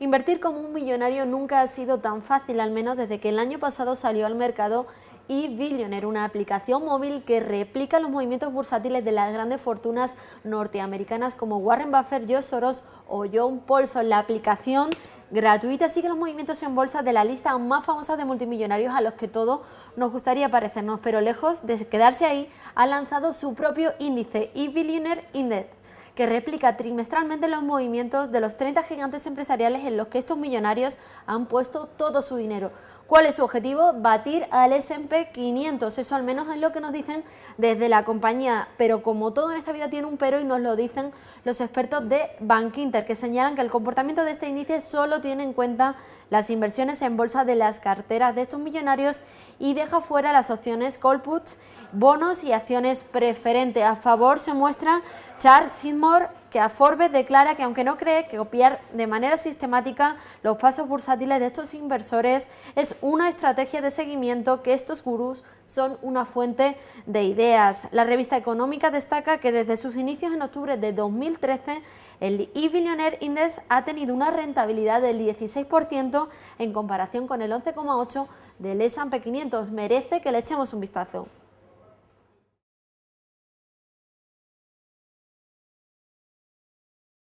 Invertir como un millonario nunca ha sido tan fácil, al menos desde que el año pasado salió al mercado eBillionaire, una aplicación móvil que replica los movimientos bursátiles de las grandes fortunas norteamericanas como Warren Buffett, Joe Soros o John Paulson. La aplicación gratuita sigue los movimientos en bolsa de la lista más famosa de multimillonarios a los que todo nos gustaría parecernos, pero lejos de quedarse ahí, ha lanzado su propio índice, eBillionaire Index que replica trimestralmente los movimientos de los 30 gigantes empresariales en los que estos millonarios han puesto todo su dinero. ¿Cuál es su objetivo? Batir al S&P 500, eso al menos es lo que nos dicen desde la compañía, pero como todo en esta vida tiene un pero y nos lo dicen los expertos de Bank Inter, que señalan que el comportamiento de este índice solo tiene en cuenta las inversiones en bolsa de las carteras de estos millonarios y deja fuera las opciones call puts, bonos y acciones preferentes. A favor se muestra Charles Sidmore que a Forbes declara que aunque no cree que copiar de manera sistemática los pasos bursátiles de estos inversores es una estrategia de seguimiento, que estos gurús son una fuente de ideas. La revista económica destaca que desde sus inicios en octubre de 2013 el e-billionaire index ha tenido una rentabilidad del 16% en comparación con el 11,8% del S&P 500. Merece que le echemos un vistazo.